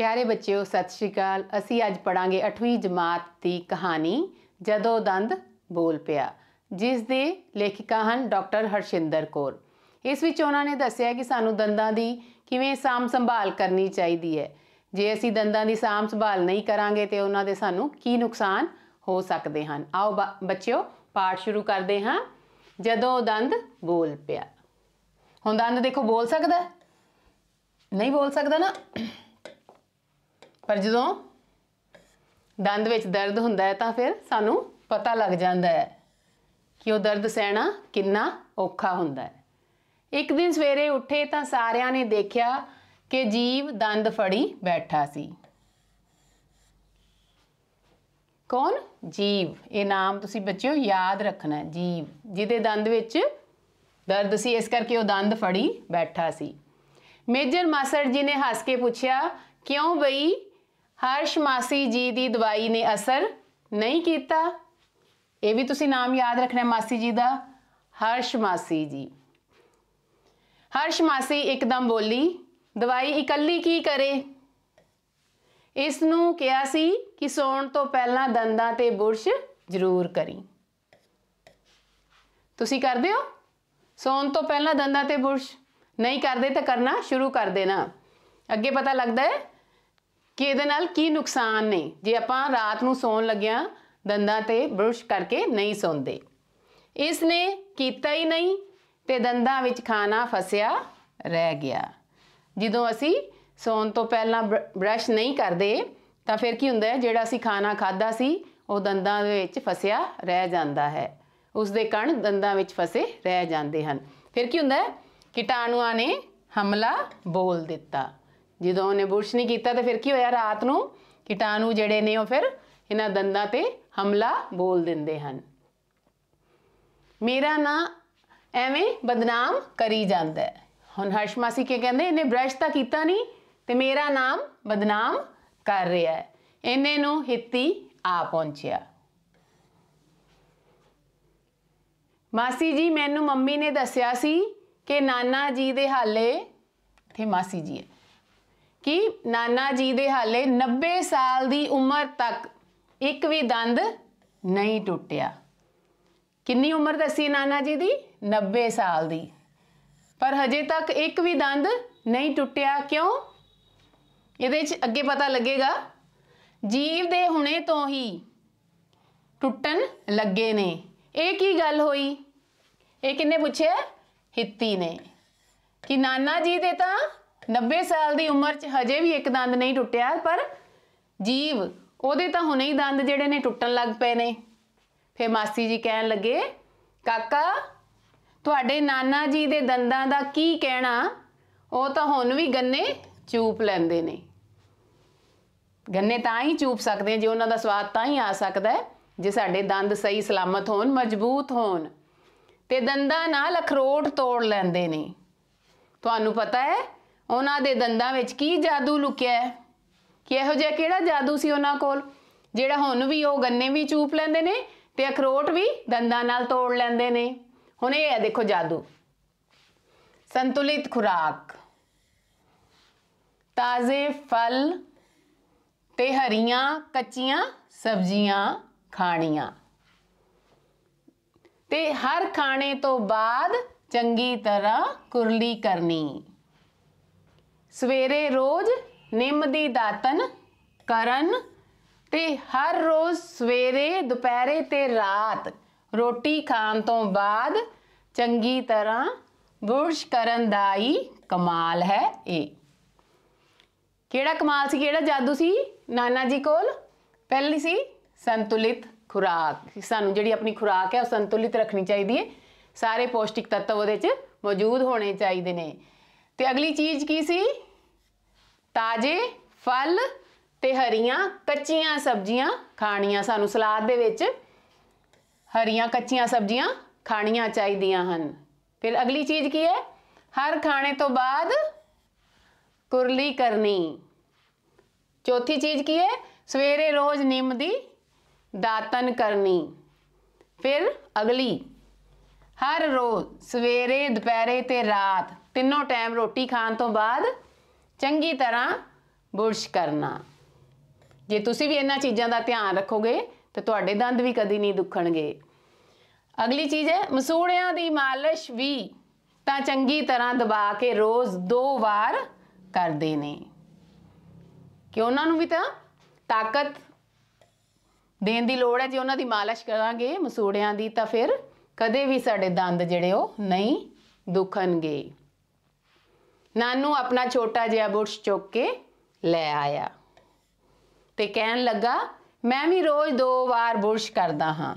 ਪਿਆਰੇ ਬੱਚਿਓ ਸਤਿ ਸ਼੍ਰੀ ਅਕਾਲ ਅਸੀਂ ਅੱਜ ਪੜਾਂਗੇ 8ਵੀਂ ਜਮਾਤ ਦੀ ਕਹਾਣੀ ਜਦੋਂ ਦੰਦ ਬੋਲ ਪਿਆ ਜਿਸ ਦੇ ਲੇਖਿਕਾ ਹਨ ਡਾਕਟਰ ਹਰਸ਼ਿੰਦਰ ਕੌਰ ਇਸ ਵਿੱਚ ਉਹਨਾਂ ਨੇ ਦੱਸਿਆ ਕਿ ਸਾਨੂੰ ਦੰਦਾਂ ਦੀ ਕਿਵੇਂ ਸਾਮ ਸੰਭਾਲ ਕਰਨੀ ਚਾਹੀਦੀ ਹੈ ਜੇ ਅਸੀਂ ਦੰਦਾਂ ਦੀ ਸਾਮ ਸੰਭਾਲ ਨਹੀਂ ਕਰਾਂਗੇ ਤੇ ਉਹਨਾਂ ਦੇ ਸਾਨੂੰ ਕੀ ਨੁਕਸਾਨ ਹੋ ਸਕਦੇ ਹਨ ਆਓ ਬੱਚਿਓ ਪਾਠ ਸ਼ੁਰੂ ਕਰਦੇ ਹਾਂ ਜਦੋਂ ਦੰਦ ਬੋਲ ਪਿਆ ਹੁਣ ਦੰਦ ਦੇਖੋ ਬੋਲ ਸਕਦਾ ਨਹੀਂ ਬੋਲ ਸਕਦਾ ਨਾ ਪਰ ਜਦੋਂ ਦੰਦ ਵਿੱਚ ਦਰਦ ਹੁੰਦਾ ਹੈ ਤਾਂ ਫਿਰ ਸਾਨੂੰ ਪਤਾ ਲੱਗ ਜਾਂਦਾ ਹੈ ਕਿ ਉਹ ਦਰਦ ਸਹਿਣਾ ਕਿੰਨਾ ਔਖਾ ਹੁੰਦਾ ਹੈ ਇੱਕ ਦਿਨ ਸਵੇਰੇ ਉੱਠੇ ਤਾਂ ਸਾਰਿਆਂ ਨੇ ਦੇਖਿਆ ਕਿ ਜੀਵ ਦੰਦ ਫੜੀ ਬੈਠਾ ਸੀ ਕੌਣ ਜੀਵ ਇਹ ਨਾਮ ਤੁਸੀਂ ਬੱਚਿਓ ਯਾਦ ਰੱਖਣਾ ਹੈ ਜੀਵ ਜਿਹਦੇ ਦੰਦ ਵਿੱਚ ਦਰਦ ਸੀ ਇਸ ਕਰਕੇ ਉਹ ਦੰਦ ਫੜੀ ਬੈਠਾ ਸੀ ਮੇਜਰ ਮਾਸਟਰ ਜੀ ਨੇ ਹੱਸ ਕੇ ਪੁੱਛਿਆ ਕਿਉਂ ਬਈ ਹਰਸ਼ ਮਾਸੀ ਜੀ ਦੀ ਦਵਾਈ ਨੇ ਅਸਰ ਨਹੀਂ ਕੀਤਾ ਇਹ ਵੀ ਤੁਸੀਂ ਨਾਮ ਯਾਦ ਰੱਖਣਾ ਮਾਸੀ ਜੀ ਦਾ ਹਰਸ਼ ਮਾਸੀ ਜੀ ਹਰਸ਼ ਮਾਸੀ ਇੱਕਦਮ ਬੋਲੀ ਦਵਾਈ ਇਕੱਲੀ ਕੀ ਕਰੇ ਇਸ ਨੂੰ ਕਿਹਾ ਸੀ ਕਿ ਸੌਣ ਤੋਂ ਪਹਿਲਾਂ ਦੰਦਾਂ ਤੇ ਬੁਰਸ਼ ਜ਼ਰੂਰ ਕਰੀ ਤੁਸੀਂ ਕਰਦੇ ਹੋ ਸੌਣ ਤੋਂ ਪਹਿਲਾਂ ਦੰਦਾਂ ਤੇ ਬੁਰਸ਼ ਨਹੀਂ ਕਰਦੇ ਤਾਂ ਕਰਨਾ ਸ਼ੁਰੂ ਕਰ ਦੇਣਾ ਅੱਗੇ ਪਤਾ ਲੱਗਦਾ ਹੈ ਕਿ ਇਹਦੇ ਨਾਲ ਕੀ ਨੁਕਸਾਨ ਨੇ ਜੇ ਆਪਾਂ ਰਾਤ ਨੂੰ ਸੌਣ ਲੱਗਿਆਂ ਦੰਦਾਂ ਤੇ ਬੁਰਸ਼ ਕਰਕੇ ਨਹੀਂ ਸੌਂਦੇ ਇਸ ਨੇ ਕੀਤਾ ਹੀ ਨਹੀਂ ਤੇ ਦੰਦਾਂ ਵਿੱਚ ਖਾਣਾ ਫਸਿਆ ਰਹਿ ਗਿਆ ਜਦੋਂ ਅਸੀਂ ਸੌਣ ਤੋਂ ਪਹਿਲਾਂ ਬ੍ਰਸ਼ ਨਹੀਂ ਕਰਦੇ ਤਾਂ ਫਿਰ ਕੀ ਹੁੰਦਾ ਹੈ ਜਿਹੜਾ ਅਸੀਂ ਖਾਣਾ ਖਾਦਾ ਸੀ ਉਹ ਦੰਦਾਂ ਦੇ ਵਿੱਚ ਫਸਿਆ ਰਹਿ ਜਾਂਦਾ ਹੈ ਉਸ ਦੇ ਕਣ ਦੰਦਾਂ ਵਿੱਚ ਫਸੇ ਰਹਿ ਜਾਂਦੇ ਹਨ ਫਿਰ ਕੀ ਹੁੰਦਾ ਹੈ ਕੀਟਾਣੂਆਂ ਨੇ ਹਮਲਾ ਬੋਲ ਦਿੱਤਾ ਜਦੋਂ ਉਹਨੇ ਬੁਰਸ਼ ਨਹੀਂ ਕੀਤਾ ਤੇ ਫਿਰ ਕੀ ਹੋਇਆ ਰਾਤ ਨੂੰ ਕੀਟਾਣੂ ਜਿਹੜੇ ਨੇ ਉਹ ਫਿਰ ਇਹਨਾਂ ਦੰਦਾਂ ਤੇ ਹਮਲਾ ਬੋਲ ਦਿੰਦੇ ਹਨ ਮੇਰਾ ਨਾਂ ਐਵੇਂ ਬਦਨਾਮ ਕਰੀ ਜਾਂਦਾ ਹੈ ਹੁਣ ਹਰਸ਼ਮਾਸੀ ਕੀ ਕਹਿੰਦੇ ਇਹਨੇ ਬ੍ਰਸ਼ ਤਾਂ ਕੀਤਾ ਨਹੀਂ ਤੇ ਮੇਰਾ ਨਾਮ ਬਦਨਾਮ ਕਰ ਰਿਹਾ ਹੈ ਇਹਨੇ ਨੂੰ ਹਿੱਤੀ ਆ ਪਹੁੰਚਿਆ ਮਾਸੀ ਜੀ ਮੈਨੂੰ ਮੰਮੀ ਨੇ ਦੱਸਿਆ ਸੀ ਕਿ ਨਾਨਾ ਜੀ ਦੇ ਹਾਲੇ ਤੇ ਮਾਸੀ ਜੀ ਕਿ ਨਾਨਾ ਜੀ ਦੇ ਹਾਲੇ 90 ਸਾਲ ਦੀ ਉਮਰ ਤੱਕ ਇੱਕ ਵੀ ਦੰਦ ਨਹੀਂ ਟੁੱਟਿਆ ਕਿੰਨੀ ਉਮਰ ਦੱਸੀ ਨਾਨਾ ਜੀ ਦੀ 90 ਸਾਲ ਦੀ ਪਰ ਹਜੇ ਤੱਕ ਇੱਕ ਵੀ ਦੰਦ ਨਹੀਂ ਟੁੱਟਿਆ ਕਿਉਂ ਇਹਦੇ ਵਿੱਚ ਅੱਗੇ ਪਤਾ ਲੱਗੇਗਾ ਜੀਵ ਦੇ ਹੁਣੇ ਤੋਂ ਹੀ ਟੁੱਟਣ ਲੱਗੇ ਨੇ ਇਹ ਕੀ ਗੱਲ ਹੋਈ ਇਹ ਕਿੰਨੇ ਪੁੱਛਿਆ ਹਿੱਤੀ ਨੇ ਕਿ ਨਾਨਾ ਜੀ ਦੇ ਤਾਂ 90 ਸਾਲ ਦੀ ਉਮਰ 'ਚ ਹਜੇ ਵੀ ਇੱਕ ਦੰਦ ਨਹੀਂ ਟੁੱਟਿਆ ਪਰ ਜੀਵ ਉਹਦੇ ਤਾਂ ਹੁਣੇ ਹੀ ਦੰਦ ਜਿਹੜੇ ਨੇ ਟੁੱਟਣ ਲੱਗ ਪਏ ਨੇ ਫੇ ਮਾਸੀ ਜੀ ਕਹਿਣ ਲੱਗੇ ਕਾਕਾ ਤੁਹਾਡੇ ਨਾਨਾ ਜੀ ਦੇ ਦੰਦਾਂ ਦਾ ਕੀ ਕਹਿਣਾ ਉਹ ਤਾਂ ਹੁਣ ਵੀ ਗੰਨੇ ਚੂਪ ਲੈਂਦੇ ਨੇ ਗੰਨੇ ਤਾਂ ਹੀ ਚੂਪ ਸਕਦੇ ਜੇ ਉਹਨਾਂ ਦਾ ਸਵਾਦ ਤਾਂ ਹੀ ਆ ਸਕਦਾ ਜੇ ਸਾਡੇ ਦੰਦ ਸਹੀ ਸਲਾਮਤ ਹੋਣ ਮਜ਼ਬੂਤ ਹੋਣ ਤੇ ਦੰਦਾਂ ਨਾਲ ਅਖਰੋਟ ਤੋੜ ਲੈਂਦੇ ਨੇ ਤੁਹਾਨੂੰ ਪਤਾ ਹੈ ਉਹਨਾਂ ਦੇ ਦੰਦਾਂ ਵਿੱਚ ਕੀ ਜਾਦੂ ਲੁਕਿਆ ਹੈ ਕਿ ਇਹੋ ਜਿਹਾ ਕਿਹੜਾ ਜਾਦੂ ਸੀ ਉਹਨਾਂ ਕੋਲ ਜਿਹੜਾ ਹੁਣ ਵੀ ਉਹ ਗੰਨੇ ਵੀ ਚੂਪ ਲੈਂਦੇ ਨੇ ਤੇ ਅਖਰੋਟ ਵੀ ਦੰਦਾਂ ਨਾਲ ਤੋੜ ਲੈਂਦੇ ਨੇ ਹੁਣ ਇਹ ਹੈ ਦੇਖੋ ਜਾਦੂ ਸੰਤੁਲਿਤ ਖੁਰਾਕ ਤਾਜ਼ੇ ਫਲ ਤੇ ਹਰੀਆਂ ਕੱਚੀਆਂ ਸਬਜ਼ੀਆਂ ਖਾਣੀਆਂ ਤੇ ਹਰ ਖਾਣੇ ਤੋਂ ਬਾਅਦ ਚੰਗੀ ਤਰ੍ਹਾਂ ਕੁਰਲੀ ਕਰਨੀ ਸਵੇਰੇ ਰੋਜ਼ ਨਿੰਮ ਦੀ ਦਾਤਨ ਕਰਨ ਤੇ ਹਰ ਰੋਜ਼ ਸਵੇਰੇ ਦੁਪਹਿਰੇ ਤੇ ਰਾਤ ਰੋਟੀ ਖਾਣ ਤੋਂ ਬਾਅਦ ਚੰਗੀ ਤਰ੍ਹਾਂ ਬੁਰਸ਼ ਕਰਨ ਦਾ ਹੀ ਕਮਾਲ ਹੈ ਇਹ ਕਿਹੜਾ ਕਮਾਲ ਸੀ ਕਿਹੜਾ ਜਾਦੂ ਸੀ ਨਾਨਾ ਜੀ ਕੋਲ ਪਹਿਲੀ ਸੀ ਸੰਤੁਲਿਤ ਖੁਰਾਕ ਸਾਨੂੰ ਜਿਹੜੀ ਆਪਣੀ ਖੁਰਾਕ ਹੈ ਉਹ ਸੰਤੁਲਿਤ ਰੱਖਣੀ ਚਾਹੀਦੀ ਹੈ ਸਾਰੇ ਪੌਸ਼ਟਿਕ ਤੱਤਵ ਉਹਦੇ 'ਚ ਮੌਜੂਦ ਹੋਣੇ ਚਾਹੀਦੇ ਨੇ ਤੇ ਅਗਲੀ ਚੀਜ਼ ਕੀ ਸੀ ਤਾਜ਼ੇ ਫਲ ਤੇ ਹਰੀਆਂ ਕੱਚੀਆਂ ਸਬਜ਼ੀਆਂ ਖਾਣੀਆਂ ਸਾਨੂੰ ਸਲਾਦ ਦੇ ਵਿੱਚ ਹਰੀਆਂ ਕੱਚੀਆਂ ਸਬਜ਼ੀਆਂ ਖਾਣੀਆਂ ਚਾਹੀਦੀਆਂ ਹਨ ਫਿਰ ਅਗਲੀ ਚੀਜ਼ ਕੀ ਹੈ ਹਰ ਖਾਣੇ ਤੋਂ ਬਾਅਦ ਕੁਰਲੀ ਕਰਨੀ ਚੌਥੀ ਚੀਜ਼ ਕੀ ਹੈ ਸਵੇਰੇ ਰੋਜ਼ ਨਿੰਮ ਦੀ ਦਾਤਨ ਕਰਨੀ ਫਿਰ ਅਗਲੀ ਹਰ ਰੋਜ਼ ਸਵੇਰੇ ਦੁਪਹਿਰੇ ਤੇ ਰਾਤ ਤਿੰਨੋਂ ਟਾਈਮ ਰੋਟੀ ਖਾਣ ਤੋਂ ਬਾਅਦ ਚੰਗੀ ਤਰ੍ਹਾਂ ਬੁਰਸ਼ ਕਰਨਾ ਜੇ ਤੁਸੀਂ ਵੀ ਇਹਨਾਂ ਚੀਜ਼ਾਂ ਦਾ ਧਿਆਨ ਰੱਖੋਗੇ ਤੇ ਤੁਹਾਡੇ ਦੰਦ ਵੀ ਕਦੀ ਨਹੀਂ ਦੁਖਣਗੇ ਅਗਲੀ ਚੀਜ਼ ਹੈ ਮਸੂੜਿਆਂ ਦੀ ਮਾਲਿਸ਼ ਵੀ ਤਾਂ ਚੰਗੀ ਤਰ੍ਹਾਂ ਦਬਾ ਕੇ ਰੋਜ਼ ਦੋ ਵਾਰ ਕਰਦੇ ਨੇ ਕਿ ਉਹਨਾਂ ਨੂੰ ਵੀ ਤਾਂ ਤਾਕਤ ਦੇਣ ਦੀ ਲੋੜ ਹੈ ਜੇ ਉਹਨਾਂ ਦੀ ਮਾਲਿਸ਼ ਕਰਾਂਗੇ ਮਸੂੜਿਆਂ ਦੀ ਤਾਂ ਫਿਰ ਕਦੇ ਵੀ ਸਾਡੇ ਦੰਦ ਜਿਹੜੇ ਉਹ ਨਹੀਂ ਦੁਖਣਗੇ ਨਾਨੂ ਆਪਣਾ ਛੋਟਾ ਜਿਹਾ ਬੁਰਸ਼ ਚੁੱਕ ਕੇ ਲੈ ਆਇਆ ਤੇ ਕਹਿਣ ਲੱਗਾ ਮੈਂ ਵੀ ਰੋਜ਼ ਦੋ ਵਾਰ ਬੁਰਸ਼ ਕਰਦਾ ਹਾਂ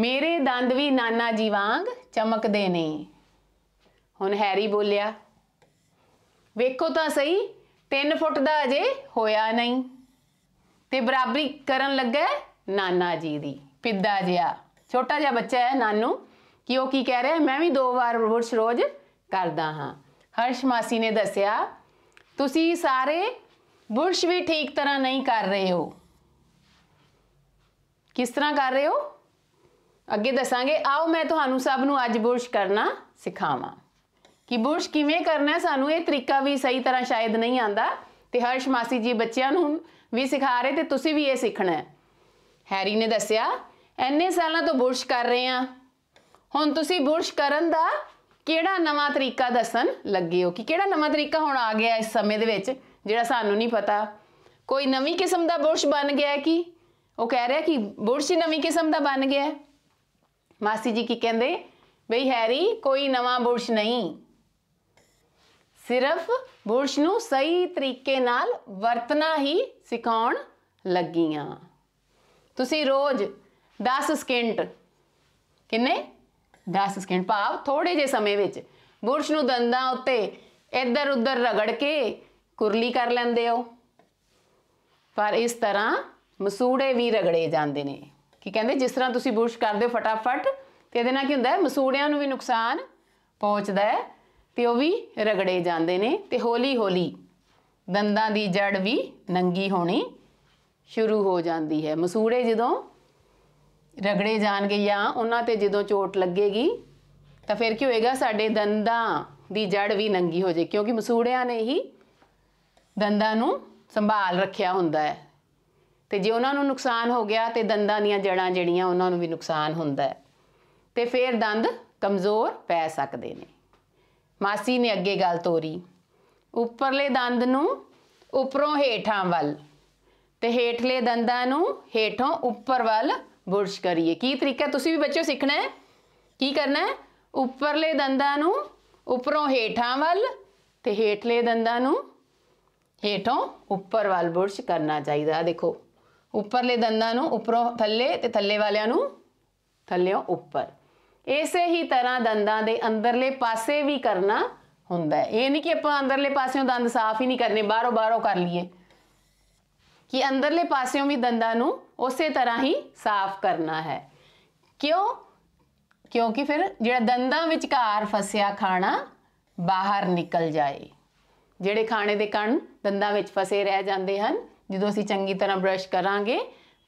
ਮੇਰੇ ਦੰਦ ਵੀ ਨਾਨਾ ਜੀ ਵਾਂਗ ਚਮਕਦੇ ਨੇ ਹੁਣ ਹੈਰੀ ਬੋਲਿਆ ਵੇਖੋ ਤਾਂ ਸਹੀ 3 ਫੁੱਟ ਦਾ ਅਜੇ ਹੋਇਆ ਨਹੀਂ ਤੇ ਬਰਾਬਰੀ ਕਰਨ ਲੱਗਾ ਨਾਨਾ ਜੀ ਦੀ ਪਿੱਦਾ ਜਿਆ ਛੋਟਾ ਜਿਹਾ ਬੱਚਾ ਹੈ ਨਾਨੂ ਕਿ ਉਹ ਕੀ ਕਹਿ ਰਿਹਾ ਮੈਂ ਵੀ ਦੋ ਵਾਰ ਬੁਰਸ਼ ਰੋਜ਼ ਕਰਦਾ ਹਾਂ ਹਰਸ਼ ਮਾਸੀ ਨੇ ਦੱਸਿਆ ਤੁਸੀਂ ਸਾਰੇ ਬੁਰਸ਼ ਵੀ ਠੀਕ ਤਰ੍ਹਾਂ ਨਹੀਂ ਕਰ ਰਹੇ ਹੋ ਕਿਸ ਤਰ੍ਹਾਂ ਕਰ ਰਹੇ ਹੋ ਅੱਗੇ ਦੱਸਾਂਗੇ ਆਓ ਮੈਂ ਤੁਹਾਨੂੰ ਸਭ ਨੂੰ ਅੱਜ ਬੁਰਸ਼ ਕਰਨਾ ਸਿਖਾਵਾਂ ਕਿ ਬੁਰਸ਼ ਕਿਵੇਂ ਕਰਨਾ ਸਾਨੂੰ ਇਹ ਤਰੀਕਾ ਵੀ ਸਹੀ ਤਰ੍ਹਾਂ ਸ਼ਾਇਦ ਨਹੀਂ ਆਂਦਾ ਤੇ ਹਰਸ਼ ਮਾਸੀ ਜੀ ਬੱਚਿਆਂ ਨੂੰ ਵੀ ਸਿਖਾ ਰਹੇ ਤੇ ਤੁਸੀਂ ਵੀ ਇਹ ਸਿੱਖਣਾ ਹੈ ਹੈਰੀ ਨੇ ਦੱਸਿਆ ਐਨੇ ਸਾਲਾਂ ਤੋਂ ਬੁਰਸ਼ ਕਰ ਰਹੇ ਆਂ ਹੁਣ ਤੁਸੀਂ ਬੁਰਸ਼ ਕਰਨ ਦਾ ਕਿਹੜਾ ਨਵਾਂ ਤਰੀਕਾ ਦੱਸਣ ਲੱਗੇ ਹੋ ਕਿ ਕਿਹੜਾ ਨਵਾਂ ਤਰੀਕਾ ਹੁਣ ਆ ਗਿਆ ਇਸ ਸਮੇਂ ਦੇ ਵਿੱਚ ਜਿਹੜਾ ਸਾਨੂੰ ਨਹੀਂ ਪਤਾ ਕੋਈ ਨਵੀਂ ਕਿਸਮ ਦਾ ਬੁਰਸ਼ ਬਣ ਗਿਆ ਕਿ ਉਹ ਕਹਿ ਰਿਹਾ ਕਿ ਬੁਰਸ਼ ਹੀ ਨਵੀਂ ਕਿਸਮ ਦਾ ਬਣ ਗਿਆ ਮਾਸੀ ਜੀ ਕੀ ਕਹਿੰਦੇ ਬਈ ਹੈਰੀ ਕੋਈ ਨਵਾਂ ਬੁਰਸ਼ ਨਹੀਂ ਸਿਰਫ ਬੁਰਸ਼ ਨੂੰ ਸਹੀ ਤਰੀਕੇ ਨਾਲ ਵਰਤਣਾ ਹੀ ਸਿਖਾਉਣ ਲੱਗੀਆਂ ਤੁਸੀਂ ਰੋਜ਼ 10 ਸਕਿੰਟ ਕਿੰਨੇ 10 ਸਕਿੰਟ ਭਾਵ ਥੋੜੇ ਜੇ ਸਮੇਂ ਵਿੱਚ ਬੁਰਸ਼ ਨੂੰ ਦੰਦਾਂ ਉੱਤੇ ਇੱਧਰ ਉੱਧਰ ਰਗੜ ਕੇ ਕੁਰਲੀ ਕਰ ਲੈਂਦੇ ਹੋ ਪਰ ਇਸ ਤਰ੍ਹਾਂ ਮਸੂੜੇ ਵੀ ਰਗੜੇ ਜਾਂਦੇ ਨੇ ਕੀ ਕਹਿੰਦੇ ਜਿਸ ਤਰ੍ਹਾਂ ਤੁਸੀਂ ਬੁਰਸ਼ ਕਰਦੇ ਹੋ ਫਟਾਫਟ ਤੇ ਇਹਦੇ ਨਾਲ ਕੀ ਹੁੰਦਾ ਹੈ ਮਸੂੜਿਆਂ ਨੂੰ ਵੀ ਨੁਕਸਾਨ ਪਹੁੰਚਦਾ ਹੈ ਤੇ ਉਹ ਵੀ ਰਗੜੇ ਜਾਂਦੇ ਨੇ ਤੇ ਹੌਲੀ ਹੌਲੀ ਦੰਦਾਂ ਦੀ ਜੜ ਵੀ ਨੰਗੀ ਹੋਣੀ ਸ਼ੁਰੂ ਹੋ ਜਾਂਦੀ ਹੈ ਮਸੂੜੇ ਜਦੋਂ ਰਗੜੇ ਜਾਣਗੇ ਜਾਂ ਉਹਨਾਂ ਤੇ ਜਦੋਂ ਚੋਟ ਲੱਗੇਗੀ ਤਾਂ ਫਿਰ ਕੀ ਹੋਏਗਾ ਸਾਡੇ ਦੰਦਾਂ ਦੀ ਜੜ ਵੀ ਨੰਗੀ ਹੋ ਜੇ ਕਿਉਂਕਿ ਮਸੂੜਿਆਂ ਨੇ ਹੀ ਦੰਦਾਂ ਨੂੰ ਸੰਭਾਲ ਰੱਖਿਆ ਹੁੰਦਾ ਹੈ ਤੇ ਜੇ ਉਹਨਾਂ ਨੂੰ ਨੁਕਸਾਨ ਹੋ ਗਿਆ ਤੇ ਦੰਦਾਂ ਦੀਆਂ ਜੜਾਂ ਜਿਹੜੀਆਂ ਉਹਨਾਂ ਨੂੰ ਵੀ ਨੁਕਸਾਨ ਹੁੰਦਾ ਹੈ ਤੇ ਫਿਰ ਦੰਦ ਕਮਜ਼ੋਰ ਪੈ ਸਕਦੇ ਨੇ ਮਾਸੀ ਨੇ ਅੱਗੇ ਗੱਲ ਤੋਰੀ ਉੱਪਰਲੇ ਦੰਦ ਨੂੰ ਉੱਪਰੋਂ ਹੇਠਾਂ ਵੱਲ ਤੇ ਹੇਠਲੇ ਦੰਦਾਂ ਨੂੰ ਹੇਠੋਂ ਉੱਪਰ ਵੱਲ ਬੁਰਸ਼ ਕਰੀਏ ਕੀ ਤਰੀਕਾ ਤੁਸੀਂ ਵੀ ਬੱਚਿਓ ਸਿੱਖਣਾ ਹੈ ਕੀ ਕਰਨਾ ਹੈ ਉੱਪਰਲੇ ਦੰਦਾਂ ਨੂੰ ਉੱਪਰੋਂ ਹੇਠਾਂ ਵੱਲ ਤੇ ਹੇਠਲੇ ਦੰਦਾਂ ਨੂੰ ਹੇਠੋਂ ਉੱਪਰ ਵੱਲ ਬੁਰਸ਼ ਕਰਨਾ ਚਾਹੀਦਾ ਆ ਦੇਖੋ ਉੱਪਰਲੇ ਦੰਦਾਂ ਨੂੰ ਉੱਪਰੋਂ ਥੱਲੇ ਤੇ ਥੱਲੇ ਵਾਲਿਆਂ ਨੂੰ ਥੱਲੇੋਂ ਉੱਪਰ ਇਸੇ ਹੀ ਤਰ੍ਹਾਂ ਦੰਦਾਂ ਦੇ ਅੰਦਰਲੇ ਪਾਸੇ ਵੀ ਕਰਨਾ ਹੁੰਦਾ ਹੈ ਇਹ ਨਹੀਂ ਕਿ ਆਪਾਂ ਅੰਦਰਲੇ ਪਾਸਿਓਂ ਦੰਦ ਸਾਫ਼ ਹੀ ਨਹੀਂ ਕਰਨੇ ਬਾਹਰੋਂ ਬਾਹਰੋਂ ਕਰ ਲਈਏ ਕਿ ਅੰਦਰਲੇ ਪਾਸਿਓਂ ਵੀ ਦੰਦਾਂ ਨੂੰ ਉਸੇ ਤਰ੍ਹਾਂ ਹੀ ਸਾਫ਼ ਕਰਨਾ ਹੈ ਕਿਉਂ ਕਿਉਂਕਿ ਫਿਰ ਜਿਹੜਾ ਦੰਦਾਂ ਵਿੱਚਕਾਰ ਫਸਿਆ ਖਾਣਾ ਬਾਹਰ ਨਿਕਲ ਜਾਏ ਜਿਹੜੇ ਖਾਣੇ ਦੇ ਕਣ ਦੰਦਾਂ ਵਿੱਚ ਫਸੇ ਰਹਿ ਜਾਂਦੇ ਹਨ ਜਦੋਂ ਅਸੀਂ ਚੰਗੀ ਤਰ੍ਹਾਂ ਬ੍ਰਸ਼ ਕਰਾਂਗੇ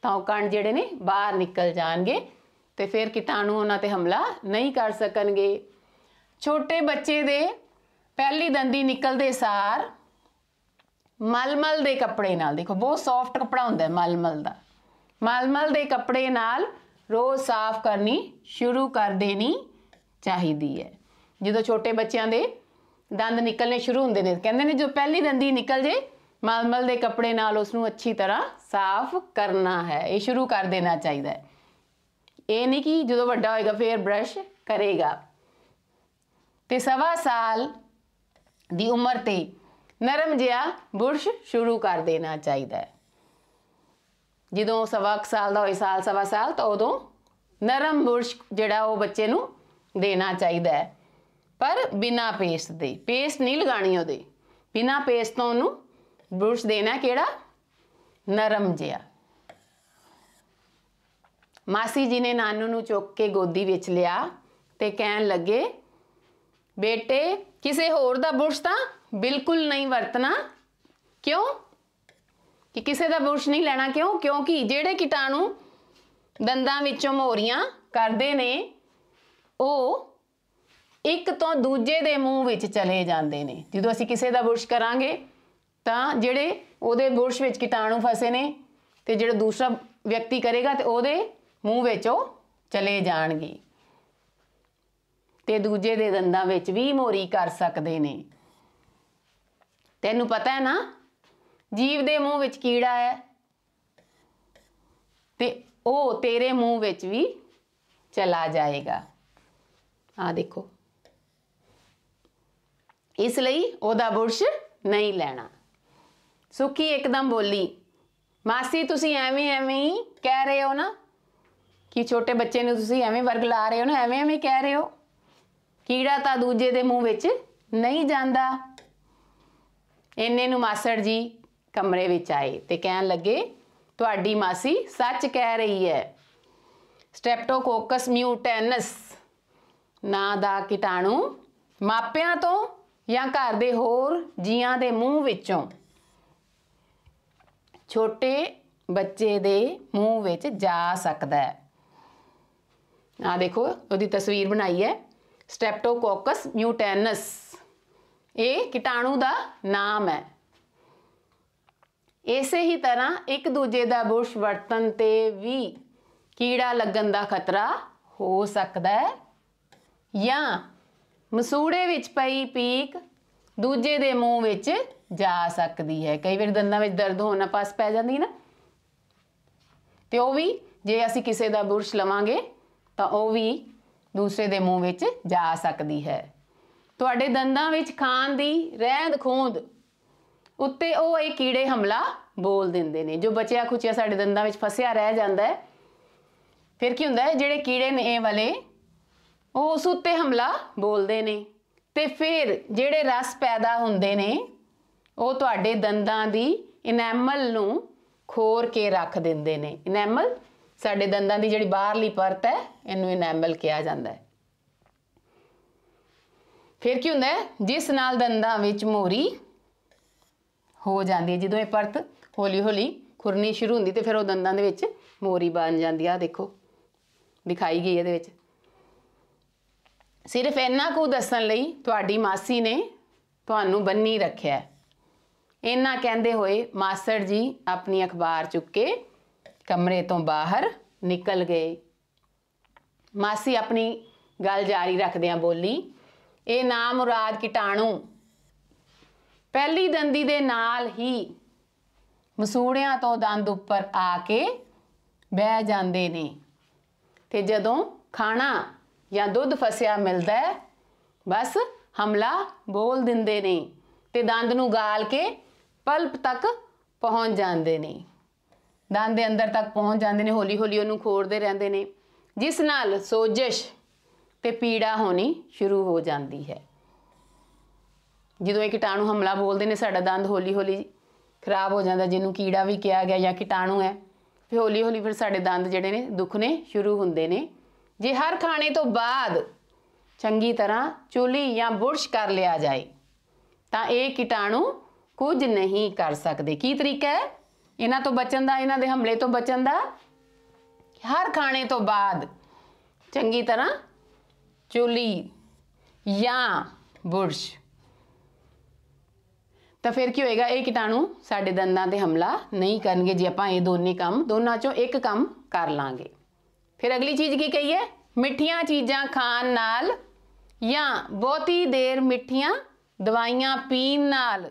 ਤਾਂ ਉਹ ਕਣ ਜਿਹੜੇ ਨੇ ਬਾਹਰ ਨਿਕਲ ਜਾਣਗੇ ਤੇ ਫਿਰ ਕੀਟਾਣੂ ਉਹਨਾਂ ਤੇ ਹਮਲਾ ਨਹੀਂ ਕਰ ਸਕਣਗੇ ਛੋਟੇ ਬੱਚੇ ਦੇ ਪਹਿਲੀ ਦੰਦੀ ਨਿਕਲਦੇ ਸਾਰ ਮਲਮਲ ਦੇ ਕੱਪੜੇ ਨਾਲ ਦੇਖੋ ਬਹੁਤ ਸੌਫਟ ਕੱਪੜਾ ਹੁੰਦਾ ਹੈ ਮਲਮਲ ਦਾ ਮਲਮਲ ਦੇ ਕੱਪੜੇ ਨਾਲ ਰੋਜ਼ ਸਾਫ਼ ਕਰਨੀ ਸ਼ੁਰੂ ਕਰ ਦੇਣੀ ਚਾਹੀਦੀ ਹੈ ਜਦੋਂ ਛੋਟੇ ਬੱਚਿਆਂ ਦੇ ਦੰਦ ਨਿਕਲਨੇ ਸ਼ੁਰੂ ਹੁੰਦੇ ਨੇ ਕਹਿੰਦੇ ਨੇ ਜੋ ਪਹਿਲੀ ਦੰਦੀ ਨਿਕਲ ਜੇ ਮਲਮਲ ਦੇ ਕੱਪੜੇ ਨਾਲ ਉਸ ਨੂੰ ਅੱਛੀ ਤਰ੍ਹਾਂ ਸਾਫ਼ ਕਰਨਾ ਹੈ ਇਹ ਸ਼ੁਰੂ ਕਰ ਦੇਣਾ ਚਾਹੀਦਾ ਹੈ ਇਹ ਨਹੀਂ ਕਿ ਜਦੋਂ ਵੱਡਾ ਹੋਏਗਾ ਫੇਰ ਬ੍ਰਸ਼ ਕਰੇਗਾ ਤੇ ਸਵਾ ਸਾਲ ਦੀ ਉਮਰ ਤੇ ਨਰਮ ਜਿਹਾ ਬੁਰਸ਼ ਸ਼ੁਰੂ ਕਰ ਦੇਣਾ ਚਾਹੀਦਾ ਹੈ ਜਦੋਂ ਸਵਾ ਸਾਲ ਦਾ ਹੋਏ ਸਾਲ ਸਵਾ ਸਾਲ ਤਾਂ ਉਦੋਂ ਨਰਮ ਬੁਰਸ਼ ਜਿਹੜਾ ਉਹ ਬੱਚੇ ਨੂੰ ਦੇਣਾ ਚਾਹੀਦਾ ਹੈ ਪਰ ਬਿਨਾ ਪੇਸਟ ਦੇ ਪੇਸਟ ਨਹੀਂ ਲਗਾਣੀ ਉਹਦੇ ਬਿਨਾ ਪੇਸਟ ਤੋਂ ਉਹਨੂੰ ਬੁਰਸ਼ ਦੇਣਾ ਕਿਹੜਾ ਨਰਮ ਜਿਹਾ ਮਾਸੀ ਜੀ ਨੇ ਨਾਨੂ ਨੂੰ ਚੁੱਕ ਕੇ ਗੋਦੀ ਵਿੱਚ ਲਿਆ ਤੇ ਕਹਿਣ ਲੱਗੇ ਬੇਟੇ ਕਿਸੇ ਹੋਰ ਦਾ ਬੁਰਸ਼ ਤਾਂ ਬਿਲਕੁਲ ਨਹੀਂ ਵਰਤਣਾ ਕਿਉਂ ਕਿ ਕਿਸੇ ਦਾ ਬੁਰਸ਼ ਨਹੀਂ ਲੈਣਾ ਕਿਉਂ ਕਿਉਂਕਿ ਜਿਹੜੇ ਕੀਟਾਣੂ ਦੰਦਾਂ ਵਿੱਚੋਂ ਮੋਰੀਆਂ ਕਰਦੇ ਨੇ ਉਹ ਇੱਕ ਤੋਂ ਦੂਜੇ ਦੇ ਮੂੰਹ ਵਿੱਚ ਚਲੇ ਜਾਂਦੇ ਨੇ ਜਦੋਂ ਅਸੀਂ ਕਿਸੇ ਦਾ ਬੁਰਸ਼ ਕਰਾਂਗੇ ਤਾਂ ਜਿਹੜੇ ਉਹਦੇ ਬੁਰਸ਼ ਵਿੱਚ ਕੀਟਾਣੂ ਫਸੇ ਨੇ ਤੇ ਜਿਹੜਾ ਦੂਸਰਾ ਵਿਅਕਤੀ ਕਰੇਗਾ ਤੇ ਉਹਦੇ ਮੂੰਹ ਵਿੱਚ ਉਹ ਚਲੇ ਜਾਣਗੇ ਤੇ ਦੂਜੇ ਦੇ ਦੰਦਾਂ ਵਿੱਚ ਵੀ ਮੋਰੀ ਕਰ ਸਕਦੇ ਨੇ ਤੈਨੂੰ ਪਤਾ ਹੈ ਨਾ ਜੀਵ ਦੇ ਮੂੰਹ ਵਿੱਚ ਕੀੜਾ ਹੈ ਤੇ ਉਹ ਤੇਰੇ ਮੂੰਹ ਵਿੱਚ ਵੀ ਚਲਾ ਜਾਏਗਾ ਆ ਦੇਖੋ ਇਸ ਲਈ ਉਹਦਾ ਬੁਰਸ਼ ਨਹੀਂ ਲੈਣਾ ਸੁਖੀ ਇੱਕਦਮ ਬੋਲੀ ਮਾਸੀ ਤੁਸੀਂ ਐਵੇਂ ਐਵੇਂ ਹੀ ਕਹਿ ਰਹੇ ਹੋ ਨਾ ਕਿ ਛੋਟੇ ਬੱਚੇ ਨੂੰ ਤੁਸੀਂ ਐਵੇਂ ਵਰਗ ਲਾ ਰਹੇ ਹੋ ਨਾ ਐਵੇਂ ਐਵੇਂ ਕਹਿ ਰਹੇ ਹੋ ਕੀੜਾ ਤਾਂ ਦੂਜੇ ਦੇ ਮੂੰਹ ਵਿੱਚ ਨਹੀਂ ਜਾਂਦਾ ਇੰਨੇ ਨੂੰ ਮਾਸੜ ਜੀ ਕਮਰੇ ਵਿੱਚ ਆਏ ਤੇ ਕਹਿਣ ਲੱਗੇ ਤੁਹਾਡੀ ਮਾਸੀ ਸੱਚ ਕਹਿ ਰਹੀ ਹੈ ਸਟ੍ਰੈਪਟੋਕੋਕਸ ਮਿਊਟੈਨਸ ਨਾਂ ਦਾ ਕੀਟਾਣੂ ਮਾਪਿਆਂ ਤੋਂ ਜਾਂ ਘਰ ਦੇ ਹੋਰ ਜੀਆਂ ਦੇ ਮੂੰਹ ਵਿੱਚੋਂ ਛੋਟੇ ਬੱਚੇ ਦੇ ਮੂੰਹ ਵਿੱਚ ਜਾ ਸਕਦਾ ਹੈ ਆ ਦੇਖੋ ਉਹਦੀ ਤਸਵੀਰ ਬਣਾਈ ਹੈ ਸਟ੍ਰੈਪਟੋਕੋਕਸ ਮਿਊਟੈਨਸ ਇਹ ਕੀਟਾਣੂ ਦਾ ਨਾਮ ਹੈ ਇਸੇ ਹੀ ਤਰ੍ਹਾਂ ਇੱਕ ਦੂਜੇ ਦਾ ਬੁਰਸ਼ ਵਰਤਨ ਤੇ ਵੀ ਕੀੜਾ ਲੱਗਣ ਦਾ ਖਤਰਾ ਹੋ ਸਕਦਾ ਹੈ ਜਾਂ ਮਸੂੜੇ ਵਿੱਚ ਪਈ ਪੀਕ ਦੂਜੇ ਦੇ ਮੂੰਹ ਵਿੱਚ ਜਾ ਸਕਦੀ ਹੈ ਕਈ ਵਾਰ ਦੰਦਾਂ ਵਿੱਚ ਦਰਦ ਹੋਣਾ ਪਾਸ ਪੈ ਜਾਂਦੀ ਨਾ ਤੇ ਉਹ ਵੀ ਜੇ ਅਸੀਂ ਕਿਸੇ ਦਾ ਬੁਰਸ਼ ਲਵਾਂਗੇ ਤਾਂ ਉਹ ਵੀ ਦੂਸਰੇ ਦੇ ਮੂੰਹ ਵਿੱਚ ਜਾ ਸਕਦੀ ਹੈ ਤੁਹਾਡੇ ਦੰਦਾਂ ਵਿੱਚ ਖਾਣ ਦੀ ਰਹਿੰਦ ਖੂੰਦ ਉੱਤੇ ਉਹ ਇਹ ਕੀੜੇ ਹਮਲਾ ਬੋਲ ਦਿੰਦੇ ਨੇ ਜੋ ਬਚਿਆ ਖੁਚਿਆ ਸਾਡੇ ਦੰਦਾਂ ਵਿੱਚ ਫਸਿਆ ਰਹਿ ਜਾਂਦਾ ਹੈ ਫਿਰ ਕੀ ਹੁੰਦਾ ਹੈ ਜਿਹੜੇ ਕੀੜੇ ਨੇ ਇਹ ਵਾਲੇ ਉਹ ਉਸ ਉੱਤੇ ਹਮਲਾ ਬੋਲਦੇ ਨੇ ਤੇ ਫਿਰ ਜਿਹੜੇ ਰਸ ਪੈਦਾ ਹੁੰਦੇ ਨੇ ਉਹ ਤੁਹਾਡੇ ਦੰਦਾਂ ਦੀ ਇਨੈਮਲ ਨੂੰ ਖੋਰ ਕੇ ਰੱਖ ਦਿੰਦੇ ਨੇ ਇਨੈਮਲ ਸਾਡੇ ਦੰਦਾਂ ਦੀ ਜਿਹੜੀ ਬਾਹਰਲੀ ਪਰਤ ਹੈ ਇਹਨੂੰ ਇਨੈਮਲ ਕਿਹਾ ਜਾਂਦਾ ਹੈ ਫਿਰ ਕੀ ਹੁੰਦਾ ਜਿਸ ਨਾਲ ਦੰਦਾਂ ਵਿੱਚ ਮੋਰੀ ਹੋ ਜਾਂਦੀ ਹੈ ਜਦੋਂ ਇਹ ਪਰਤ ਹੌਲੀ ਹੌਲੀ ਖੁਰਨੀ ਸ਼ੁਰੂ ਹੁੰਦੀ ਤੇ ਫਿਰ ਉਹ ਦੰਦਾਂ ਦੇ ਵਿੱਚ ਮੋਰੀ ਬਣ ਜਾਂਦੀ ਆ ਦੇਖੋ ਦਿਖਾਈ ਗਈ ਇਹਦੇ ਵਿੱਚ ਸਿਰਫ ਇੰਨਾ ਕੁ ਦੱਸਣ ਲਈ ਤੁਹਾਡੀ ਮਾਸੀ ਨੇ ਤੁਹਾਨੂੰ ਬੰਨੀ ਰੱਖਿਆ ਇੰਨਾ ਕਹਿੰਦੇ ਹੋਏ ਮਾਸਟਰ ਜੀ ਆਪਣੀ ਅਖਬਾਰ ਚੁੱਕ ਕੇ ਕਮਰੇ ਤੋਂ ਬਾਹਰ ਨਿਕਲ ਗਏ ਮਾਸੀ ਆਪਣੀ ਗੱਲ ਜਾਰੀ ਰੱਖਦਿਆਂ ਬੋਲੀ ਇਹ ਨਾ ਮੁਰਾਦ ਕੀਟਾਣੂ ਪਹਿਲੀ ਦੰਦੀ ਦੇ ਨਾਲ ਹੀ ਮਸੂੜਿਆਂ ਤੋਂ ਦੰਦ ਉੱਪਰ ਆ ਕੇ ਬਹਿ ਜਾਂਦੇ ਨੇ ਤੇ ਜਦੋਂ ਖਾਣਾ ਜਾਂ ਦੁੱਧ ਫਸਿਆ ਮਿਲਦਾ ਹੈ ਬਸ ਹਮਲਾ ਬੋਲ ਦਿੰਦੇ ਨੇ ਤੇ ਦੰਦ ਨੂੰ ਗਾਲ ਕੇ ਪਲਪ ਤੱਕ ਪਹੁੰਚ ਜਾਂਦੇ ਨੇ ਦੰਦ ਦੇ ਅੰਦਰ ਤੱਕ ਪਹੁੰਚ ਜਾਂਦੇ ਨੇ ਹੌਲੀ ਹੌਲੀ ਉਹਨੂੰ ਖੋੜਦੇ ਰਹਿੰਦੇ ਨੇ ਜਿਸ ਨਾਲ ਸੋਜਸ਼ ਤੇ ਪੀੜਾ ਹੋਣੀ ਸ਼ੁਰੂ ਹੋ ਜਾਂਦੀ ਹੈ ਜਦੋਂ ਇਹ ਕੀਟਾਣੂ ਹਮਲਾ ਬੋਲਦੇ ਨੇ ਸਾਡਾ ਦੰਦ ਹੌਲੀ-ਹੌਲੀ ਖਰਾਬ ਹੋ ਜਾਂਦਾ ਜਿਹਨੂੰ ਕੀੜਾ ਵੀ ਕਿਹਾ ਗਿਆ ਜਾਂ ਕੀਟਾਣੂ ਹੈ ਫਿਰ ਹੌਲੀ-ਹੌਲੀ ਫਿਰ ਸਾਡੇ ਦੰਦ ਜਿਹੜੇ ਨੇ ਦੁਖਨੇ ਸ਼ੁਰੂ ਹੁੰਦੇ ਨੇ ਜੇ ਹਰ ਖਾਣੇ ਤੋਂ ਬਾਅਦ ਚੰਗੀ ਤਰ੍ਹਾਂ ਚੁਲੀ ਜਾਂ ਬੁਰਸ਼ ਕਰ ਲਿਆ ਜਾਏ ਤਾਂ ਇਹ ਕੀਟਾਣੂ ਕੁਝ ਨਹੀਂ ਕਰ ਸਕਦੇ ਕੀ ਤਰੀਕਾ ਹੈ ਇਹਨਾਂ ਤੋਂ ਬਚਣ ਦਾ ਇਹਨਾਂ ਦੇ ਹਮਲੇ ਤੋਂ ਬਚਣ ਦਾ ਹਰ ਖਾਣੇ ਤੋਂ ਬਾਅਦ ਚੰਗੀ ਤਰ੍ਹਾਂ ਚੁਲੀ ਜਾਂ ਬੁਰਸ਼ ਤਾਂ ਫਿਰ ਕੀ ਹੋਏਗਾ ਇਹ ਕੀਟਾਣੂ ਸਾਡੇ ਦੰਦਾਂ ਤੇ ਹਮਲਾ ਨਹੀਂ ਕਰਨਗੇ ਜੇ ਆਪਾਂ ਇਹ ਦੋਨੇ ਕੰਮ ਦੋਨਾਂ ਚੋਂ ਇੱਕ ਕੰਮ ਕਰ ਲਾਂਗੇ ਫਿਰ ਅਗਲੀ ਚੀਜ਼ ਕੀ ਕਹੀ ਹੈ ਮਿੱਠੀਆਂ ਚੀਜ਼ਾਂ ਖਾਣ ਨਾਲ ਜਾਂ ਬਹੁਤੀ ਦੇਰ ਮਿੱਠੀਆਂ ਦਵਾਈਆਂ ਪੀਣ ਨਾਲ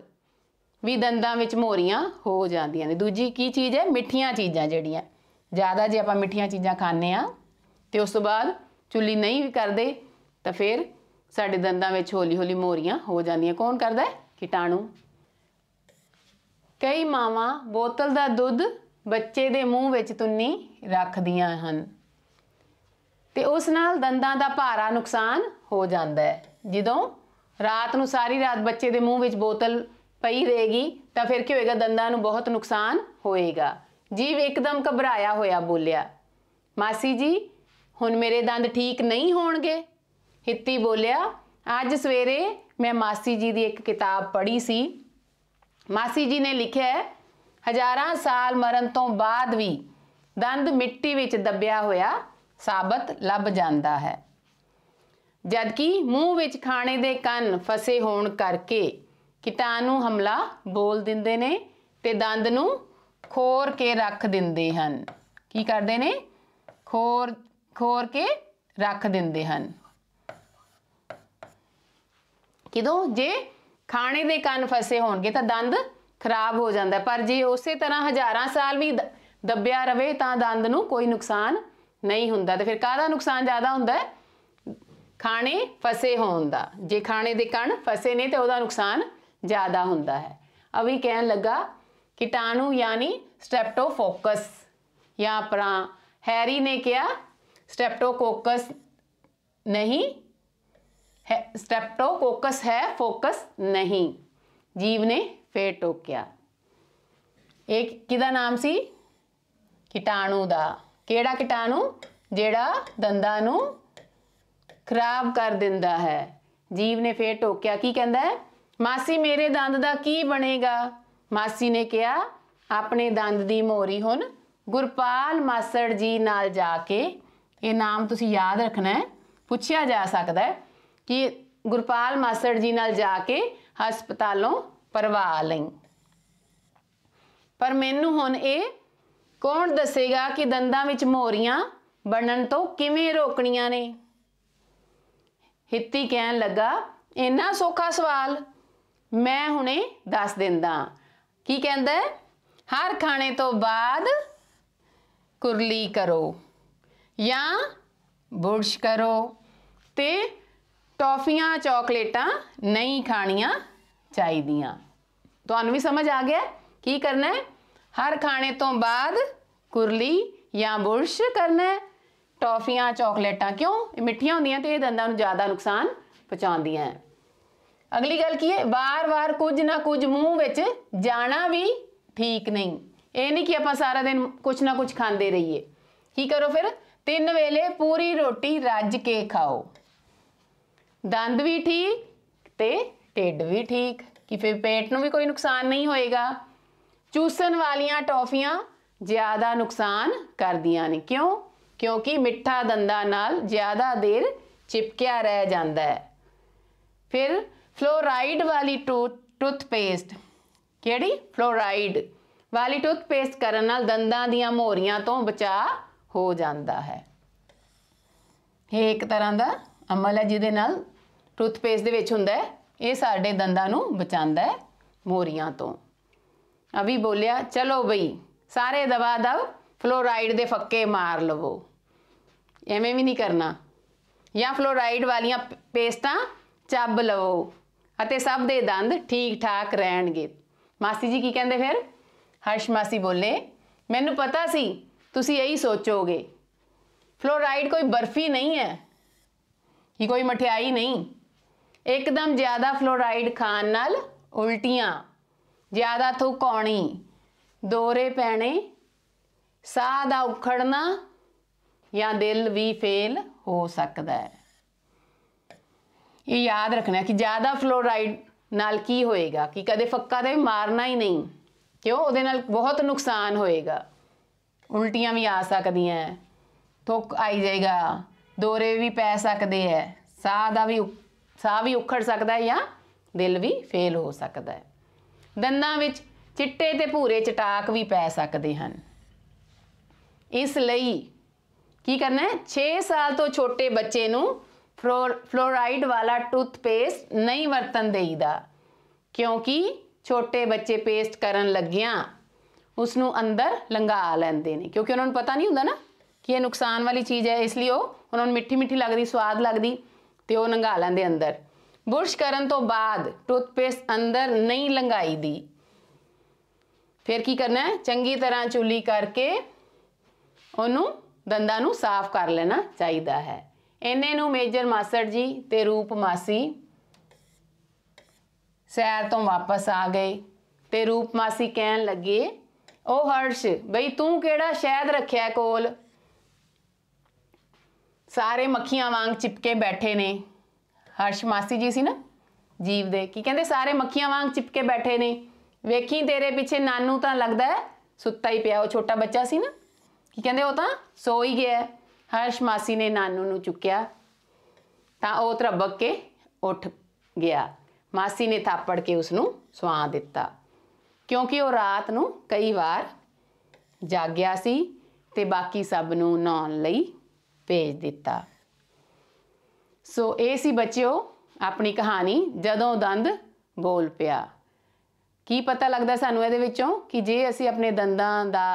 ਵੀ ਦੰਦਾਂ ਵਿੱਚ ਮੋਰੀਆਂ ਹੋ ਜਾਂਦੀਆਂ ਨੇ ਦੂਜੀ ਕੀ ਚੀਜ਼ ਹੈ ਮਿੱਠੀਆਂ ਚੀਜ਼ਾਂ ਜਿਹੜੀਆਂ ਜ਼ਿਆਦਾ ਜੇ ਆਪਾਂ ਮਿੱਠੀਆਂ ਚੀਜ਼ਾਂ ਖਾਂਦੇ ਆ ਤੇ ਉਸ ਤੋਂ ਬਾਅਦ ਚੁੱਲੀ ਨਹੀਂ ਵੀ ਕਰਦੇ ਤਾਂ ਫਿਰ ਸਾਡੇ ਦੰਦਾਂ ਵਿੱਚ ਹੌਲੀ-ਹੌਲੀ ਮੋਰੀਆਂ ਹੋ ਜਾਂਦੀਆਂ ਕੌਣ ਕਰਦਾ ਹੈ ਕੀਟਾਣੂ ਕਈ ਮਾਵਾਂ ਬੋਤਲ ਦਾ ਦੁੱਧ ਬੱਚੇ ਦੇ ਮੂੰਹ ਵਿੱਚ ਤੁੰਨੀ ਰੱਖਦੀਆਂ ਹਨ ਤੇ ਉਸ ਨਾਲ ਦੰਦਾਂ ਦਾ ਭਾਰਾ ਨੁਕਸਾਨ ਹੋ ਜਾਂਦਾ ਹੈ ਜਦੋਂ ਰਾਤ ਨੂੰ ਸਾਰੀ ਰਾਤ ਬੱਚੇ ਦੇ ਮੂੰਹ ਵਿੱਚ ਬੋਤਲ ਪਈ ਰਹੇਗੀ ਤਾਂ ਫਿਰ ਕੀ ਹੋਏਗਾ ਦੰਦਾਂ ਨੂੰ ਬਹੁਤ ਨੁਕਸਾਨ ਹੋਏਗਾ ਜੀਵ ਇੱਕਦਮ ਘਬਰਾਇਆ ਹੋਇਆ ਬੋਲਿਆ ਮਾਸੀ ਜੀ ਹੁਣ ਮੇਰੇ ਦੰਦ ਠੀਕ ਨਹੀਂ ਹੋਣਗੇ ਹਿੱਤੀ ਬੋਲਿਆ ਅੱਜ ਸਵੇਰੇ ਮੈਂ ਮਾਸੀ ਜੀ ਦੀ ਇੱਕ ਕਿਤਾਬ ਪੜ੍ਹੀ ਸੀ ਮਾਸੀ ਜੀ ਨੇ ਲਿਖਿਆ ਹੈ ਹਜ਼ਾਰਾਂ ਸਾਲ ਮਰਨ ਤੋਂ ਬਾਅਦ ਵੀ ਦੰਦ ਮਿੱਟੀ ਵਿੱਚ ਦੱਬਿਆ ਹੋਇਆ ਸਾਬਤ ਲੱਭ ਜਾਂਦਾ ਹੈ ਕਿ ਮੂੰਹ ਵਿੱਚ ਖਾਣੇ ਦੇ ਕੰਨ ਫਸੇ ਹੋਣ ਕਰਕੇ ਕੀਟਾਣੂ ਹਮਲਾ ਬੋਲ ਦਿੰਦੇ ਨੇ ਤੇ ਦੰਦ ਨੂੰ ਖੋਰ ਕੇ ਰੱਖ ਦਿੰਦੇ ਹਨ ਕੀ ਕਰਦੇ ਨੇ ਖੋਰ ਖੋਰ ਕੇ ਰੱਖ ਦਿੰਦੇ ਹਨ ਕਿਦੋਂ ਜੇ ਖਾਣੇ ਦੇ ਕੰਨ ਫਸੇ ਹੋਣਗੇ ਤਾਂ ਦੰਦ ਖਰਾਬ ਹੋ ਜਾਂਦਾ ਪਰ ਜੇ ਉਸੇ ਤਰ੍ਹਾਂ ਹਜ਼ਾਰਾਂ ਸਾਲ ਵੀ ਦੱਬਿਆ ਰਵੇ ਤਾਂ ਦੰਦ ਨੂੰ ਕੋਈ ਨੁਕਸਾਨ ਨਹੀਂ ਹੁੰਦਾ ਤੇ ਫਿਰ ਕਾਹਦਾ ਨੁਕਸਾਨ ਜ਼ਿਆਦਾ ਹੁੰਦਾ ਹੈ ਖਾਣੇ ਫਸੇ ਹੋਣ ਦਾ ਜੇ ਖਾਣੇ ਦੇ ਕਣ ਫਸੇ ਨੇ ਤੇ ਉਹਦਾ ਨੁਕਸਾਨ ਜ਼ਿਆਦਾ ਹੁੰਦਾ ਹੈ ਅਭੀ ਕਹਿਣ ਲੱਗਾ ਕੀਟਾਣੂ ਯਾਨੀ ਸਟ੍ਰੈਪਟੋਫੋਕਸ ਜਾਂ ਪਰਾ ਹੈਰੀ ਨੇ ਕਿਹਾ ਸਟ੍ਰੈਪਟੋਕੋਕਸ ਨਹੀਂ ਸਟੈਪਟੋਕੋਕਸ ਹੈ ਫੋਕਸ ਨਹੀਂ ਜੀਵ ਨੇ ने ਫੇਰ ਟੋਕਿਆ ਇੱਕ ਕਿਹਦਾ ਨਾਮ ਸੀ ਕੀਟਾਣੂ ਦਾ ਕਿਹੜਾ ਕੀਟਾਣੂ ਜਿਹੜਾ ਦੰਦਾਂ ਨੂੰ ਖਰਾਬ ਕਰ ਦਿੰਦਾ ਹੈ ਜੀਵ ਨੇ ਫੇਰ ਟੋਕਿਆ ਕੀ ਕਹਿੰਦਾ ਮਾਸੀ ਮੇਰੇ ਦੰਦ ਦਾ ਕੀ ਬਣੇਗਾ ਮਾਸੀ ਨੇ ਕਿਹਾ ਆਪਣੇ ਦੰਦ ਦੀ ਮੋਰੀ ਹੁਣ ਗੁਰਪਾਲ ਮਾਸੜ ਜੀ ਨਾਲ ਜਾ ਕੇ ਇਹ ਨਾਮ ਤੁਸੀਂ ਯਾਦ ਰੱਖਣਾ ਹੈ ਪੁੱਛਿਆ ਜਾ ਸਕਦਾ ਹੈ ਕਿ ਗੁਰਪਾਲ ਮਾਸੜ ਜੀ ਨਾਲ ਜਾ ਕੇ ਹਸਪਤਾਲੋਂ ਪਰਵਾ ਲਈ ਪਰ ਮੈਨੂੰ ਹੁਣ ਇਹ ਕੌਣ ਦੱਸੇਗਾ ਕਿ ਦੰਦਾਂ ਵਿੱਚ ਮੋਰੀਆਂ ਬਣਨ ਤੋਂ ਕਿਵੇਂ ਰੋਕਣੀਆਂ ਨੇ ਹਿੱਤੀ ਕਹਿਣ ਲੱਗਾ ਇੰਨਾ ਸੌਖਾ ਸਵਾਲ ਮੈਂ ਹੁਣੇ ਦੱਸ ਦਿੰਦਾ ਕੀ ਕਹਿੰਦਾ ਹਰ ਖਾਣੇ ਤੋਂ ਬਾਅਦ ਕੁਰਲੀ ਕਰੋ ਜਾਂ ਬੁਰਸ਼ ਕਰੋ ਤੇ ਟੌਫੀਆਂ ਚਾਕਲੇਟਾਂ ਨਹੀਂ ਖਾਣੀਆਂ ਚਾਹੀਦੀਆਂ ਤੁਹਾਨੂੰ ਵੀ ਸਮਝ ਆ ਗਿਆ ਕੀ ਕਰਨਾ ਹੈ ਹਰ ਖਾਣੇ ਤੋਂ ਬਾਅਦ ਕੁਰਲੀ ਜਾਂ ਬੁਰਸ਼ ਕਰਨਾ ਹੈ ਟੌਫੀਆਂ ਚਾਕਲੇਟਾਂ ਕਿਉਂ ਇਹ ਮਿੱਠੀਆਂ ਹੁੰਦੀਆਂ ਤੇ ਇਹ ਦੰਦਾਂ ਨੂੰ ਜ਼ਿਆਦਾ ਨੁਕਸਾਨ ਪਹੁੰਚਾਉਂਦੀਆਂ ਅਗਲੀ ਗੱਲ ਕੀ ਹੈ ਵਾਰ-ਵਾਰ ਕੁਝ ਨਾ ਕੁਝ ਮੂੰਹ ਵਿੱਚ ਜਾਣਾ ਵੀ ਠੀਕ ਨਹੀਂ ਇਹ ਨਹੀਂ ਕਿ ਆਪਾਂ ਸਾਰਾ ਦਿਨ ਕੁਝ ਨਾ ਕੁਝ ਖਾਂਦੇ ਰਹੀਏ ਕੀ ਕਰੋ ਫਿਰ ਤਿੰਨ ਵੇਲੇ ਪੂਰੀ ਰੋਟੀ ਰੱਜ ਕੇ ਖਾਓ ਦੰਦ ਵੀ ਠੀਕ ਤੇ ਢਿੱਡ ਵੀ ਠੀਕ ਕਿ ਫਿਰ ਪੇਟ ਨੂੰ ਵੀ ਕੋਈ ਨੁਕਸਾਨ ਨਹੀਂ ਹੋਏਗਾ ਚੂਸਣ ਵਾਲੀਆਂ ਟੌਫੀਆਂ ਜ਼ਿਆਦਾ ਨੁਕਸਾਨ ਕਰਦੀਆਂ ਨੇ ਕਿਉਂ ਕਿਉਂਕਿ ਮਿੱਠਾ ਦੰਦਾ ਨਾਲ ਜ਼ਿਆਦਾ ਦੇਰ ਚਿਪਕਿਆ ਰਹਿ ਜਾਂਦਾ ਹੈ ਫਿਰ ਫਲੋਰਾਈਡ ਵਾਲੀ ਟੂਥਪੇਸਟ ਕਿਹੜੀ ਫਲੋਰਾਈਡ ਵਾਲੀ ਟੂਥਪੇਸਟ ਕਰਨ ਨਾਲ ਦੰਦਾਂ ਦੀਆਂ ਮੋਰੀਆਂ ਤੋਂ ਬਚਾ ਹੋ ਜਾਂਦਾ ਹੈ ਇਹ ਇੱਕ ਤਰ੍ਹਾਂ ਦਾ ਅਮਲ ਹੈ ਜਿਹਦੇ ਨਾਲ ਟੂਥਪੇਸਟ ਦੇ ਵਿੱਚ ਹੁੰਦਾ ਹੈ ਇਹ ਸਾਡੇ ਦੰਦਾਂ ਨੂੰ ਬਚਾਉਂਦਾ ਹੈ ਮੋਰੀਆਂ ਤੋਂ ਅਭੀ ਬੋਲਿਆ ਚਲੋ ਬਈ ਸਾਰੇ ਦਵਾ ਦਵ ਫਲੋਰਾਈਡ ਦੇ ਫੱਕੇ ਮਾਰ ਲਵੋ ਐਵੇਂ ਵੀ ਨਹੀਂ ਕਰਨਾ ਜਾਂ ਫਲੋਰਾਈਡ ਵਾਲੀਆਂ ਪੇਸਟਾਂ ਚੱਬ ਲਵੋ ਅਤੇ ਸਭ ਦੇ ਦੰਦ ਠੀਕ ਠਾਕ ਰਹਿਣਗੇ ਮਾਸੀ ਜੀ ਕੀ ਕਹਿੰਦੇ ਫਿਰ ਹਰਸ਼ ਮਾਸੀ ਬੋਲੇ ਮੈਨੂੰ ਪਤਾ ਸੀ ਤੁਸੀਂ ਇਹੀ ਸੋਚੋਗੇ ਫਲੋਰਾਈਡ ਕੋਈ ਬਰਫੀ ਨਹੀਂ ਹੈ ਇਹ ਕੋਈ ਮਠਿਆਈ ਨਹੀਂ ਇੱਕਦਮ ਜ਼ਿਆਦਾ ਫਲੋਰਾਈਡ ਖਾਣ ਨਾਲ ਉਲਟੀਆਂ ਜ਼ਿਆਦਾ ਥੁੱਕ ਆਉਣੀ ਦੋਰੇ ਪੈਣੇ ਸਾਹ ਦਾ ਉਖੜਨਾ ਜਾਂ ਦਿਲ ਵੀ ਫੇਲ ਹੋ ਸਕਦਾ ਹੈ ਇਹ ਯਾਦ ਰੱਖਣਾ ਕਿ ਜ਼ਿਆਦਾ ਫਲੋਰਾਈਡ ਨਾਲ ਕੀ ਹੋਏਗਾ ਕਿ ਕਦੇ ਫੱਕਾ ਤੇ ਮਾਰਨਾ ਹੀ ਨਹੀਂ ਕਿਉਂ ਉਹਦੇ ਨਾਲ ਬਹੁਤ ਨੁਕਸਾਨ ਹੋਏਗਾ ਉਲਟੀਆਂ ਵੀ ਆ ਸਕਦੀਆਂ ਥੁੱਕ ਆਈ ਜਾਏਗਾ ਦੋਰੇ ਵੀ ਪੈ ਸਕਦੇ ਐ ਸਾਹ ਦਾ ਵੀ ਸਾਹ ਵੀ ਉਖੜ ਸਕਦਾ ਹੈ ਜਾਂ ਦਿਲ ਵੀ ਫੇਲ ਹੋ ਸਕਦਾ ਹੈ ਦੰਦਾਂ ਵਿੱਚ ਚਿੱਟੇ ਤੇ ਭੂਰੇ ਚਟਾਕ ਵੀ ਪੈ ਸਕਦੇ ਹਨ ਇਸ ਲਈ ਕੀ ਕਰਨਾ ਹੈ 6 ਸਾਲ ਤੋਂ ਛੋਟੇ ਬੱਚੇ ਨੂੰ ਫਲੋਰਾਈਡ ਵਾਲਾ ਟੂਥਪੇਸਟ ਨਹੀਂ ਵਰਤਣ ਦੇਈਦਾ ਕਿਉਂਕਿ ਛੋਟੇ ਬੱਚੇ ਪੇਸਟ ਕਰਨ ਲੱਗਿਆਂ ਉਸ ਨੂੰ ਅੰਦਰ ਲੰਗਾ ਲੈਂਦੇ ਨੇ ਕਿਉਂਕਿ ਉਹਨਾਂ ਨੂੰ ਪਤਾ ਨਹੀਂ ਹੁੰਦਾ ਨਾ ਕਿ ਇਹ ਨੁਕਸਾਨ ਵਾਲੀ ਚੀਜ਼ ਹੈ ਇਸ ਲਈ ਉਹ ਉਹਨਾਂ ਨੂੰ ਮਿੱਠੀ ਮਿੱਠੀ ਲੱਗਦੀ ਸਵਾਦ ਲੱਗਦੀ ਤੇ ਉਹ ਲੰਘਾ ਲੈਂਦੇ ਅੰਦਰ ਬੁਰਸ਼ ਕਰਨ ਤੋਂ ਬਾਅਦ ਟੂਥਪੇਸ ਅੰਦਰ ਨਹੀਂ ਲੰਘਾਈ ਦੀ ਫਿਰ ਕੀ ਕਰਨਾ ਹੈ ਚੰਗੀ ਤਰ੍ਹਾਂ ਚੁੱਲੀ ਕਰਕੇ ਉਹਨੂੰ ਦੰਦਾਂ ਨੂੰ ਸਾਫ਼ ਕਰ ਲੈਣਾ ਚਾਹੀਦਾ ਹੈ ਇਹਨੇ ਨੂੰ ਮੇਜਰ ਮਾਸਟਰ ਜੀ ਤੇ ਰੂਪ ਮਾਸੀ ਸੈਰ ਤੋਂ ਵਾਪਸ ਆ ਗਏ ਤੇ ਰੂਪ ਮਾਸੀ ਕਹਿਣ ਲੱਗੇ ਉਹ ਹਰਸ਼ ਬਈ ਤੂੰ ਕਿਹੜਾ ਸ਼ਹਿਦ ਰੱਖਿਆ ਕੋਲ ਸਾਰੇ ਮੱਖੀਆਂ ਵਾਂਗ ਚਿਪਕੇ ਬੈਠੇ ਨੇ ਹਰਸ਼ ਮਾਸੀ ਜੀ ਸੀ ਨਾ ਜੀਵ ਦੇ ਕੀ ਕਹਿੰਦੇ ਸਾਰੇ ਮੱਖੀਆਂ ਵਾਂਗ ਚਿਪਕੇ ਬੈਠੇ ਨੇ ਵੇਖੀ ਤੇਰੇ ਪਿੱਛੇ ਨਾਨੂ ਤਾਂ ਲੱਗਦਾ ਹੈ ਸੁੱਤਾ ਹੀ ਪਿਆ ਉਹ ਛੋਟਾ ਬੱਚਾ ਸੀ ਨਾ ਕੀ ਕਹਿੰਦੇ ਉਹ ਤਾਂ ਸੋ ਹੀ ਗਿਆ ਹਰਸ਼ ਮਾਸੀ ਨੇ ਨਾਨੂ ਨੂੰ ਚੁੱਕਿਆ ਤਾਂ ਉਹ ਤਰਬਕ ਕੇ ਉੱਠ ਗਿਆ ਮਾਸੀ ਨੇ ਥਾਪੜ ਕੇ ਉਸ ਨੂੰ ਸਵਾ ਦਿੱਤਾ ਕਿਉਂਕਿ ਉਹ ਰਾਤ ਨੂੰ ਕਈ ਵਾਰ ਜਾਗਿਆ ਸੀ ਤੇ ਬਾਕੀ ਸਭ ਨੂੰ ਨੌਣ ਲਈ ਭੇਜ ਦਿੱਤਾ ਸੋ ਇਹ ਸੀ ਬੱਚਿਓ ਆਪਣੀ ਕਹਾਣੀ ਜਦੋਂ ਦੰਦ ਬੋਲ ਪਿਆ ਕੀ ਪਤਾ ਲੱਗਦਾ ਸਾਨੂੰ ਇਹਦੇ ਵਿੱਚੋਂ ਕਿ ਜੇ ਅਸੀਂ ਆਪਣੇ ਦੰਦਾਂ ਦਾ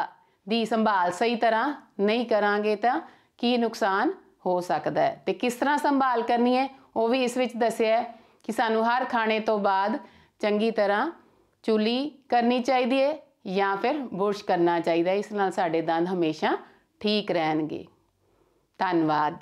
ਦੀ ਸੰਭਾਲ ਸਹੀ ਤਰ੍ਹਾਂ ਨਹੀਂ ਕਰਾਂਗੇ ਤਾਂ ਕੀ ਨੁਕਸਾਨ ਹੋ ਸਕਦਾ ਹੈ ਤੇ ਕਿਸ ਤਰ੍ਹਾਂ ਸੰਭਾਲ ਕਰਨੀ ਹੈ ਉਹ ਵੀ ਇਸ ਵਿੱਚ ਦੱਸਿਆ ਹੈ ਕਿ ਸਾਨੂੰ ਹਰ ਖਾਣੇ ਤੋਂ ਬਾਅਦ ਚੰਗੀ ਤਰ੍ਹਾਂ ਚੁਲੀ ਕਰਨੀ ਚਾਹੀਦੀ ਹੈ ਜਾਂ ਫਿਰ ਬੁਰਸ਼ ਕਰਨਾ ਚਾਹੀਦਾ ਇਸ ਨਾਲ ਸਾਡੇ ਦੰਦ ਹਮੇਸ਼ਾ ਠੀਕ ਰਹਿਣਗੇ ਧੰਨਵਾਦ